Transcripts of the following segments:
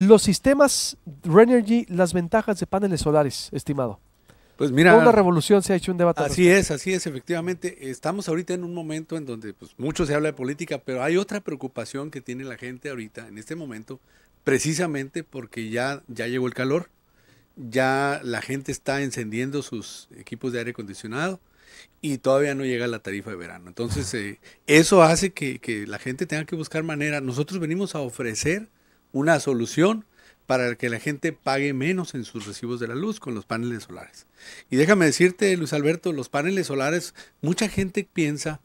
Los sistemas Renergy, las ventajas de paneles solares, estimado. Pues mira. una revolución se ha hecho un debate. Así es, así es, efectivamente. Estamos ahorita en un momento en donde pues, mucho se habla de política, pero hay otra preocupación que tiene la gente ahorita, en este momento, precisamente porque ya, ya llegó el calor, ya la gente está encendiendo sus equipos de aire acondicionado y todavía no llega la tarifa de verano. Entonces, eh, eso hace que, que la gente tenga que buscar manera. Nosotros venimos a ofrecer una solución para que la gente pague menos en sus recibos de la luz con los paneles solares. Y déjame decirte, Luis Alberto, los paneles solares, mucha gente piensa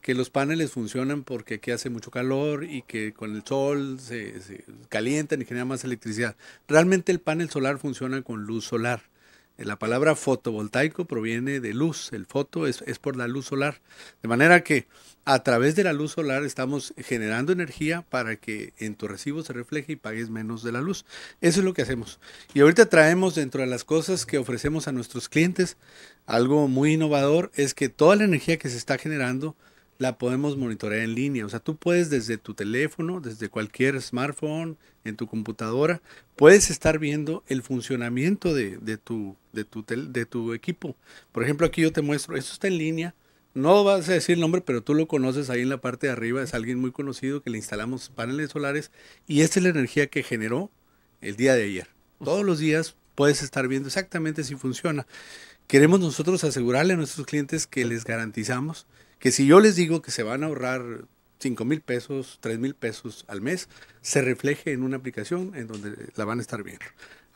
que los paneles funcionan porque aquí hace mucho calor y que con el sol se, se calientan y generan más electricidad. Realmente el panel solar funciona con luz solar. Eh, la palabra fotovoltaico proviene de luz, el foto es, por la luz solar. De manera que a través de la luz solar estamos generando energía para que en tu recibo se refleje y pagues menos de la luz. Eso es lo que hacemos. Y ahorita traemos dentro de las cosas que ofrecemos a nuestros clientes algo muy innovador, es que toda la energía que se está generando la podemos monitorear en línea. O sea, tú puedes desde tu teléfono, desde cualquier smartphone, en tu computadora, puedes estar viendo el funcionamiento de, de tu de tu, de tu equipo. Por ejemplo, aquí yo te muestro, esto está en línea. No vas a decir el nombre, pero tú lo conoces ahí en la parte de arriba. Es alguien muy conocido que le instalamos paneles solares y esta es la energía que generó el día de ayer. Todos los días puedes estar viendo exactamente si funciona. Queremos nosotros asegurarle a nuestros clientes que les garantizamos que si yo les digo que se van a ahorrar 5 mil pesos, 3 mil pesos al mes, se refleje en una aplicación en donde la van a estar viendo.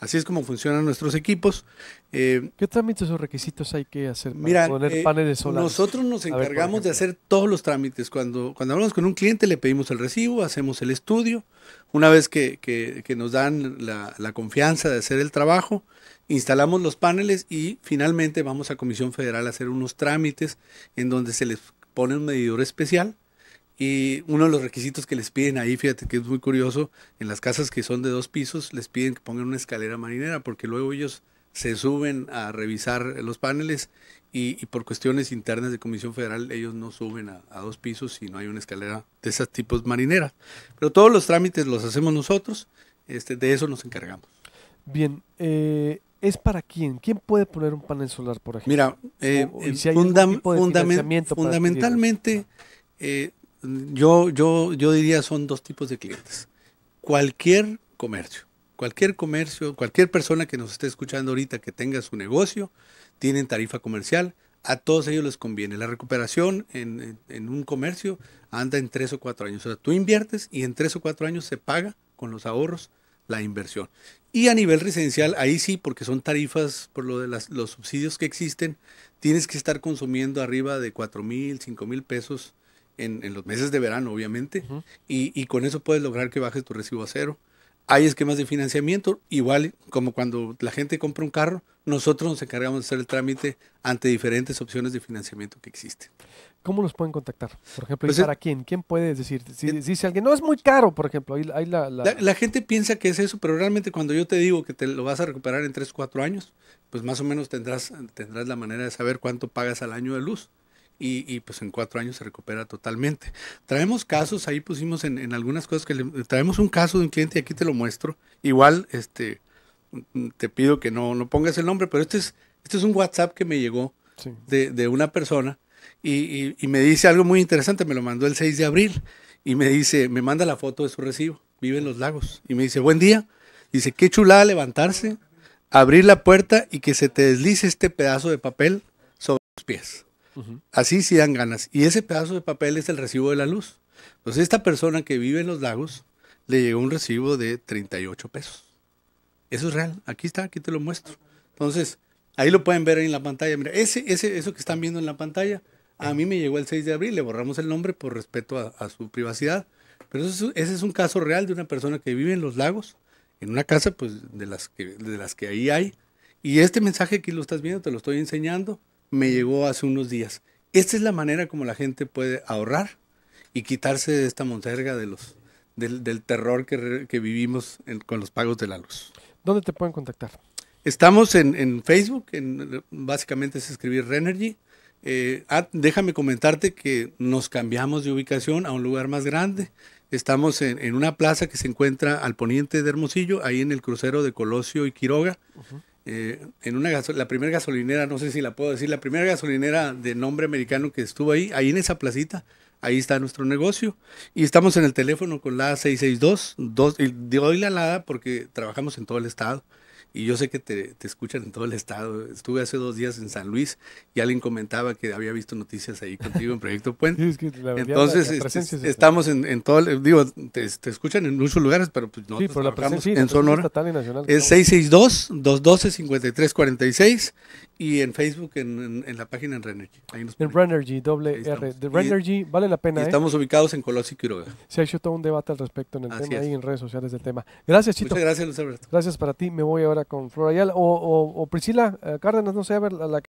Así es como funcionan nuestros equipos. Eh, ¿Qué trámites o requisitos hay que hacer para poner eh, paneles solares? Nosotros nos encargamos de hacer todos los trámites. Cuando, cuando hablamos con un cliente le pedimos el recibo, hacemos el estudio. Una vez que, que, nos dan la, la confianza de hacer el trabajo, instalamos los paneles y finalmente vamos a Comisión Federal a hacer unos trámites en donde se les pone un medidor especial y uno de los requisitos que les piden ahí, fíjate que es muy curioso, en las casas que son de dos pisos, les piden que pongan una escalera marinera, porque luego ellos se suben a revisar los paneles y, por cuestiones internas de Comisión Federal ellos no suben a, dos pisos si no hay una escalera de esas tipos marinera. Pero todos los trámites los hacemos nosotros, este, de eso nos encargamos. Bien, eh, ¿es para quién? ¿Quién puede poner un panel solar, por ejemplo? Mira, fundamentalmente yo, yo, yo diría son dos tipos de clientes. Cualquier comercio, cualquier comercio, cualquier persona que nos esté escuchando ahorita que tenga su negocio, tienen tarifa comercial, a todos ellos les conviene. La recuperación en, un comercio anda en tres o cuatro años. O sea, tú inviertes y en tres o cuatro años se paga con los ahorros la inversión. Y a nivel residencial, ahí sí, porque son tarifas por lo de los subsidios que existen, tienes que estar consumiendo arriba de cuatro mil, cinco mil pesos en, los meses de verano, obviamente, y, con eso puedes lograr que bajes tu recibo a cero. Hay esquemas de financiamiento, igual como cuando la gente compra un carro, nosotros nos encargamos de hacer el trámite ante diferentes opciones de financiamiento que existen. ¿Cómo los pueden contactar? Por ejemplo, ¿y pues ¿para quién? ¿Quién puede decir? Si eh, dice alguien, no es muy caro, por ejemplo. la, gente piensa que es eso, pero realmente cuando yo te digo que te lo vas a recuperar en 3, 4 años, pues más o menos tendrás, tendrás la manera de saber cuánto pagas al año de luz y, pues en cuatro años se recupera totalmente. Traemos casos, ahí pusimos en, algunas cosas que le, traemos un caso de un cliente y aquí te lo muestro. Igual, este, te pido que no, no pongas el nombre, pero este es, este es un WhatsApp que me llegó de, de, una persona y, me dice algo muy interesante, me lo mandó el 6 de abril y me dice, me manda la foto de su recibo, vive en los lagos y me dice, buen día, dice, qué chulada levantarse, abrir la puerta y que se te deslice este pedazo de papel sobre los pies. Así sí dan ganas. Y ese pedazo de papel es el recibo de la luz. Entonces, esta persona que vive en los lagos le llegó un recibo de 38 pesos. Eso es real. Aquí está, aquí te lo muestro. Entonces, ahí lo pueden ver en la pantalla. Mira, ese, ese, eso que están viendo en la pantalla, a mí me llegó el 6 de abril. Le borramos el nombre por respeto a, su privacidad. Pero ese es un caso real de una persona que vive en los lagos, en una casa pues, de, las que, de las que ahí hay. Y este mensaje que lo estás viendo, te lo estoy enseñando me llegó hace unos días. Esta es la manera como la gente puede ahorrar y quitarse de esta monserga de los, del, terror que, que vivimos con los pagos de la luz. ¿Dónde te pueden contactar? Estamos en, Facebook, básicamente es escribir Renergy. Eh, déjame comentarte que nos cambiamos de ubicación a un lugar más grande. Estamos en, una plaza que se encuentra al poniente de Hermosillo, ahí en el crucero de Colosio y Quiroga. Eh, en una la primera gasolinera, no sé si la puedo decir, la primera gasolinera de nombre americano que estuvo ahí, ahí en esa placita, ahí está nuestro negocio. Y estamos en el teléfono con la 662, dos, y doy la lada porque trabajamos en todo el estado y yo sé que te, escuchan en todo el estado. Estuve hace dos días en San Luis y alguien comentaba que había visto noticias ahí contigo en Proyecto Puente. Entonces, estamos en, todo, digo, te, escuchan en muchos lugares, pero pues no sí, pero la presencia, en la Sonora. Nacional, es 662-212-5346 y en Facebook, en, en, la página en Renergy. Ahí nos en Renergy, doble R. De vale la pena. ¿eh? Estamos ubicados en Colosio y Quiroga. Se ha hecho todo un debate al respecto en el tema en redes sociales del tema. Gracias, Chito. Muchas gracias, Alberto. Gracias para ti. Me voy ahora con Flor o, o, Priscila eh, Cárdenas, no sé, a ver, la, la,